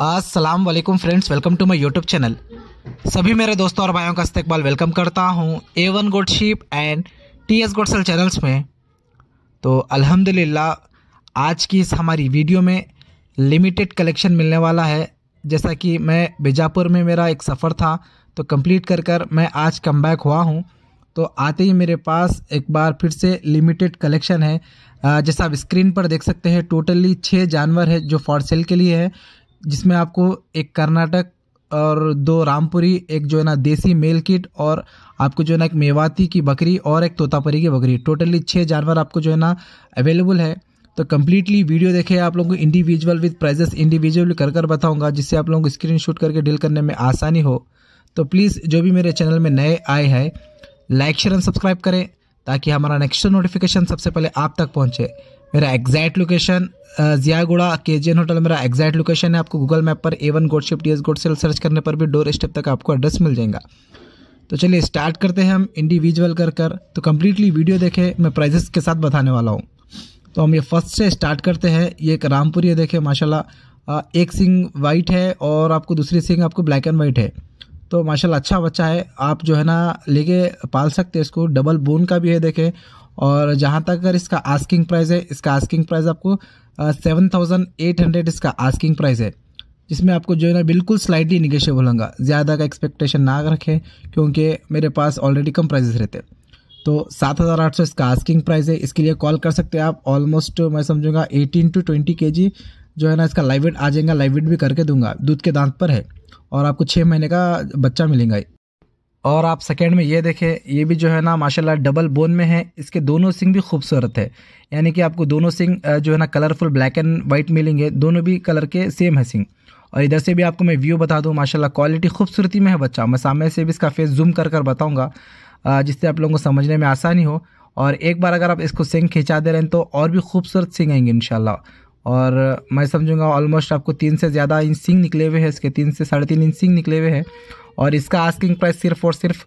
अस्सलाम वालेकुम friends welcome to my YouTube channel सभी मेरे दोस्तों और भाइयों का इस्तेबाल वेलकम करता हूँ A one ship and T S goat sale channels में तो अल्हम्दुलिल्लाह आज की इस हमारी वीडियो में लिमिटेड कलेक्शन मिलने वाला है जैसा कि मैं बीजापुर में मेरा एक सफ़र था तो कंप्लीट कर कर मैं आज कम बैक हुआ हूँ तो आते ही मेरे पास एक बार फिर से लिमिटेड कलेक्शन है जैसा आप स्क्रीन पर देख सकते हैं टोटली छः जानवर है जो फॉर सेल के लिए है जिसमें आपको एक कर्नाटक और दो रामपुरी एक जो है ना देसी मेल किट और आपको जो है ना एक मेवाती की बकरी और एक तोतापरी की बकरी टोटली छः जानवर आपको जो है ना अवेलेबल है तो कम्प्लीटली वीडियो देखे आप लोगों को इंडिविजुअल विद प्राइजेस इंडिविजुअल कर कर बताऊंगा जिससे आप लोगों को स्क्रीन शूट करके डील करने में आसानी हो तो प्लीज़ जो भी मेरे चैनल में नए आए हैं लाइक शेयर एंड सब्सक्राइब करें ताकि हमारा नेक्स्ट नोटिफिकेशन सबसे पहले आप तक पहुंचे मेरा एग्जैक्ट लोकेशन जियागुड़ा के एन होटल मेरा एग्जैक्ट लोकेशन है आपको गूगल मैप पर A one goat ship D S goat sale search करने पर भी डोर स्टेप तक आपको एड्रेस मिल जाएगा तो चलिए स्टार्ट करते हैं हम इंडिविजुअल कर कर तो कम्प्लीटली वीडियो देखें मैं प्राइजेस के साथ बताने वाला हूँ तो हम ये फर्स्ट से स्टार्ट करते हैं ये एक रामपुरी देखें माशाला एक सिंग वाइट है और आपको दूसरी सिंग आपको ब्लैक एंड वाइट है तो माशा अच्छा बच्चा है आप जो है ना लेके पाल सकते हैं इसको डबल बोन का भी है देखें और जहाँ तक अगर इसका आस्किंग प्राइस है इसका आस्किंग प्राइस आपको सेवन थाउजेंड एट हंड्रेड इसका आस्किंग प्राइस है जिसमें आपको जो है ना बिल्कुल स्लाइडली निगेश बोलूँगा ज़्यादा का एक्सपेक्टेशन ना रखें क्योंकि मेरे पास ऑलरेडी कम प्राइजेस रहते तो सात हज़ार आठ सौ इसका आस्किंग प्राइस है इसके लिए कॉल कर सकते हैं आप ऑलमोस्ट मैं समझूंगा एटीन टू ट्वेंटी के जी जो है ना इसका लाइव वेट आ जाएगा लाइव वेट भी करके दूंगा दूध के दांत पर है और आपको छः महीने का बच्चा मिलेगा और आप सेकेंड में ये देखें ये भी जो है ना माशाल्लाह डबल बोन में है इसके दोनों सिंग भी खूबसूरत है यानी कि आपको दोनों सिंग जो है ना कलरफुल ब्लैक एंड वाइट मिलेंगे दोनों भी कलर के सेम है सिंग और इधर से भी आपको मैं व्यू बता दूँ माशाला क्वालिटी खूबसूरती में है बच्चा मैं सामने से भी इसका फेस जूम कर कर बताऊँगा जिससे आप लोगों को समझने में आसानी हो और एक बार अगर आप इसको सिंग खिंचा दे रहे हैं तो और भी खूबसूरत सिंग आएंगे इनशाला और मैं समझूंगा ऑलमोस्ट आपको तीन से ज़्यादा इंच सिंग निकले हुए हैं इसके तीन से साढ़े तीन इंच सिंग निकले हुए हैं और इसका आस्किंग प्राइस सिर्फ और सिर्फ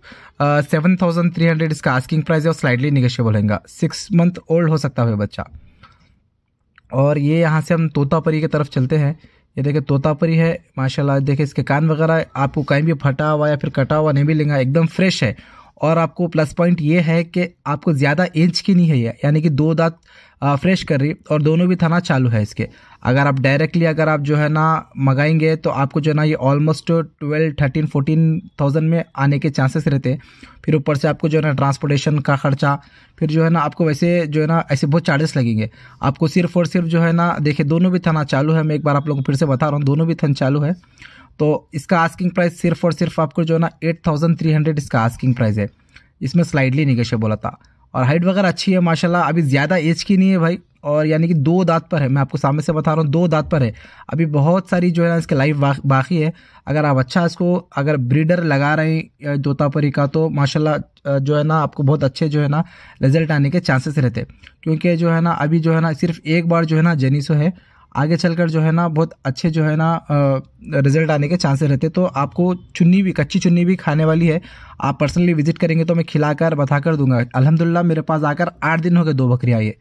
सेवन थाउजेंड थ्री हंड्रेड इसका आस्किंग प्राइस है और स्लाइडली निगेशियबल होगा सिक्स मंथ ओल्ड हो सकता है बच्चा और ये यहाँ से हम तोतापरी की तरफ चलते हैं ये देखिए तोतापरी है माशाल्लाह देखिए इसके कान वगैरह आपको कहीं भी फटा हुआ या फिर कटा हुआ नहीं मिलेगा एकदम फ्रेश है और आपको प्लस पॉइंट ये है कि आपको ज़्यादा एज की नहीं है यानी कि दो दांत फ्रेश कर रही और दोनों भी थाना चालू है इसके अगर आप डायरेक्टली अगर आप जो है ना मंगाएंगे तो आपको जो है ना ये almost twelve thirteen fourteen thousand में आने के चांसेस रहते हैं फिर ऊपर से आपको जो है ना ट्रांसपोर्टेशन का खर्चा फिर जो है ना आपको वैसे जो है ना ऐसे बहुत चार्जेस लगेंगे आपको सिर्फ और सिर्फ जो है ना देखिए दोनों भी थाना चालू है मैं एक बार आप लोगों को फिर से बता रहा हूँ दोनों भी थाना चालू है तो इसका आस्किंग प्राइस सिर्फ और सिर्फ आपको जो है ना एट थाउजेंड थ्री हंड्रेड इसका आस्किंग प्राइस है इसमें स्लाइडली निगेश बोला था और हाइट वगैरह अच्छी है माशाल्लाह अभी ज़्यादा एज की नहीं है भाई और यानी कि दो दांत पर है मैं आपको सामने से बता रहा हूँ दो दांत पर है अभी बहुत सारी जो है ना इसके लाइफ बाकी है अगर आप अच्छा इसको अगर ब्रीडर लगा रहे हैं जोतापरी का तो माशाल्लाह जो है ना आपको बहुत अच्छे जो है ना रिजल्ट आने के चांसेस रहते क्योंकि जो है ना अभी जो है ना सिर्फ एक बार जो है ना जेनिसो है आगे चलकर जो है ना बहुत अच्छे जो है ना रिजल्ट आने के चांसेस रहते तो आपको चुन्नी भी कच्ची चुन्नी भी खाने वाली है आप पर्सनली विजिट करेंगे तो मैं खिलाकर बताकर दूंगा अलहमदिल्ला मेरे पास आकर आठ दिन हो गए दो बकरियाँ ये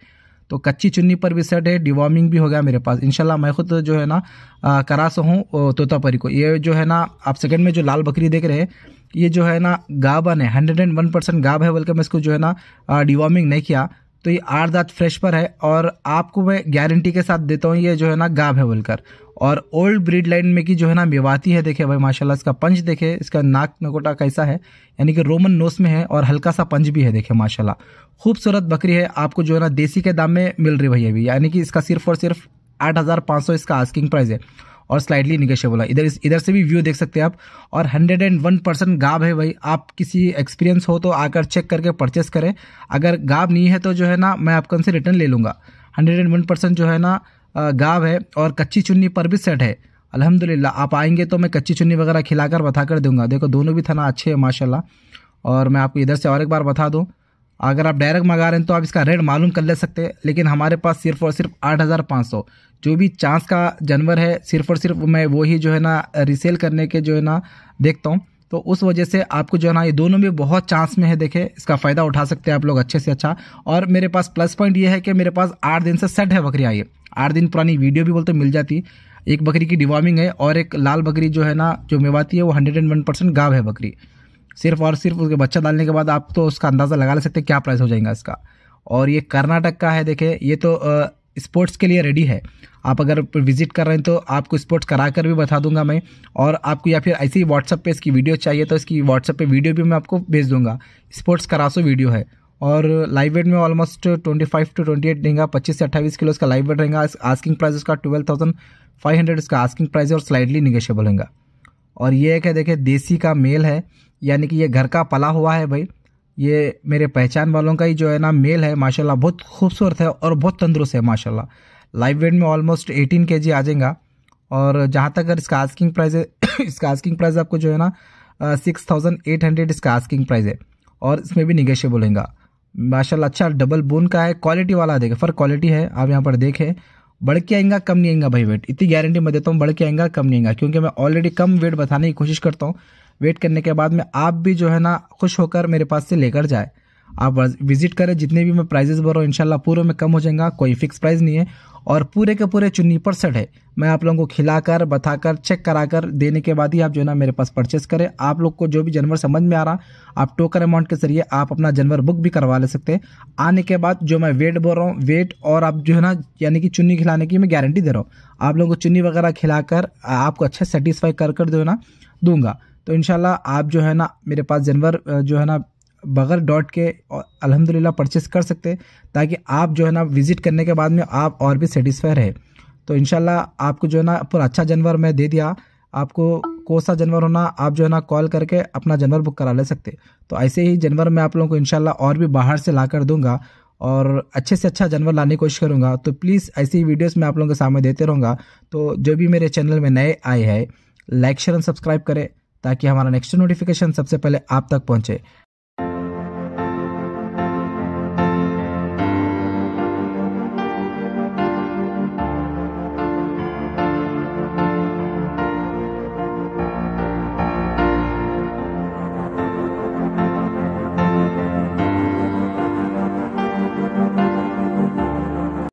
तो कच्ची चुन्नी पर भी सेट है डिवॉर्मिंग भी हो गया मेरे पास इनशाला मैं खुद जो है ना करा सो हूँ तोतापरी को ये जो है ना आप सेकंड में जो लाल बकरी देख रहे हैं ये जो है ना गाबन है हंड्रेड एंड वन परसेंट गाब है बल्कि मैं इसको जो है ना डिवॉर्मिंग नहीं किया तो ये आठ दांत फ्रेश पर है और आपको मैं गारंटी के साथ देता हूँ ये जो है ना गाब है बोलकर और ओल्ड ब्रीड लाइन में की जो है ना मेवाती है देखे भाई माशाल्लाह इसका पंच देखे इसका नाक नकोटा कैसा है यानी कि रोमन नोस में है और हल्का सा पंच भी है देखे माशाल्लाह खूबसूरत बकरी है आपको जो है ना देसी के दाम में मिल रही भैया भी यानी कि इसका सिर्फ और सिर्फ आठ हज़ार पाँच सौ इसका आस्किंग प्राइस है और स्लाइडली निगेशियबल है इधर इस इधर से भी व्यू देख सकते हैं आप और हंड्रेड एंड वन परसेंट गाब है भाई आप किसी एक्सपीरियंस हो तो आकर चेक करके परचेस करें अगर गाब नहीं है तो जो है ना मैं आपको उनसे रिटर्न ले लूँगा हंड्रेड एंड वन परसेंट जो है ना गाब है और कच्ची चुन्नी पर भी सेट है अलहमदिल्ला आप आएंगे तो मैं कच्ची चुन्नी वगैरह खिलाकर बता कर दूंगा देखो दोनों भी थाना अच्छे हैं माशाल्लाह और मैं आपको इधर से और एक बार बता दूँ अगर आप डायरेक्ट मंगा रहे हैं तो आप इसका रेट मालूम कर ले सकते हैं लेकिन हमारे पास सिर्फ और सिर्फ आठ हज़ार पाँच सौ जो भी चांस का जानवर है सिर्फ और सिर्फ मैं वो ही जो है ना रिसेल करने के जो है ना देखता हूँ तो उस वजह से आपको जो है ना ये दोनों में बहुत चांस में है देखे इसका फ़ायदा उठा सकते हैं आप लोग अच्छे से अच्छा और मेरे पास प्लस पॉइंट ये है कि मेरे पास आठ दिन से सेट है बकरियाँ ये आठ दिन पुरानी वीडियो भी बोलते मिल जाती एक बकरी की डिवॉर्मिंग है और एक लाल बकरी जो है ना जो मेवाती है वो हंड्रेड एंड वन परसेंट है बकरी सिर्फ और सिर्फ उसके बच्चा डालने के बाद आप तो उसका अंदाज़ा लगा ले सकते क्या प्राइस हो जाएगा इसका और ये कर्नाटक का है देखे ये तो स्पोर्ट्स के लिए रेडी है आप अगर विजिट कर रहे हैं तो आपको स्पोर्ट्स करा कर भी बता दूंगा मैं और आपको या फिर ऐसे ही व्हाट्सअप पे इसकी वीडियो चाहिए तो इसकी व्हाट्सअप पे वीडियो भी मैं आपको भेज दूंगा स्पोर्ट्स करासो वीडियो है और लाइव वेट में almost twenty five to twenty eight रहेंगे पच्चीस से अट्ठाईस किलो इसका लाइव वेट रहेगा आस्किंग प्राइस उसका ट्वेल्व थाउजेंड फाइव हंड्रेड इसका आस्किंग प्राइस और स्लाइडली निगेशियबल रहेगा और ये एक है देखिए देसी का मेल है यानी कि ये घर का पला हुआ है भाई ये मेरे पहचान वालों का ही जो है ना मेल है माशाल्लाह बहुत खूबसूरत है और बहुत तंदुरुस्त है माशाल्लाह लाइव वेट में ऑलमोस्ट एटीन के जी आ जाएगा और जहाँ तक अगर इसका आस्किंग प्राइस है इसका आस्किंग प्राइस आपको जो है ना सिक्स थाउजेंड एट हंड्रेड इसका आस्किंग प्राइस है और इसमें भी निगेशियबल होगा माशाल्लाह अच्छा डबल बोन का है क्वालिटी वाला देखें फर क्वालिटी है आप यहाँ पर देखें बढ़ के आएगा कम नहीं आएगा भाई वेट इतनी गारंटी मैं देता हूँ बढ़ के आएगा कम नहीं आएगा क्योंकि मैं ऑलरेडी कम वेट बताने की कोशिश करता हूँ वेट करने के बाद में आप भी जो है ना खुश होकर मेरे पास से लेकर जाए आप विजिट करें जितने भी मैं प्राइजेस बोल रहा हूँ इनशाला पूरे में कम हो जाएगा कोई फिक्स प्राइस नहीं है और पूरे के पूरे चुन्नी पर सेट है मैं आप लोगों को खिलाकर बताकर चेक कराकर देने के बाद ही आप जो है ना मेरे पास परचेस करें आप लोग को जो भी जानवर समझ में आ रहा आप टोकन अमाउंट के जरिए आप अपना जानवर बुक भी करवा ले सकते हैं आने के बाद जो मैं वेट बोल रहा हूँ वेट और आप जो है ना यानी कि चुन्नी खिलाने की मैं गारंटी दे रहा हूँ आप लोगों को चुन्नी वगैरह खिलाकर आपको अच्छे सेटिस्फाई कर कर जो है ना दूंगा तो इनशाला आप जो है ना मेरे पास जानवर जो है ना बगैर डॉट के अलहमदिल्ला परचेस कर सकते ताकि आप जो है ना विज़िट करने के बाद में आप और भी सेटिस्फाई रहे तो इन आपको जो है ना पूरा अच्छा जानवर मैं दे दिया आपको कौन सा जानवर होना आप जो है ना कॉल करके अपना जानवर बुक करा ले सकते तो ऐसे ही जानवर मैं आप लोगों को इनशाला और भी बाहर से ला कर दूंगा और अच्छे से अच्छा जानवर लाने की कोशिश करूँगा तो प्लीज़ ऐसी वीडियोस मैं आप लोगों के सामने देते रहूँगा तो जो भी मेरे चैनल में नए आए हैं लाइक शेयर एंड सब्सक्राइब करें ताकि हमारा नेक्स्ट नोटिफिकेशन सबसे पहले आप तक पहुँचे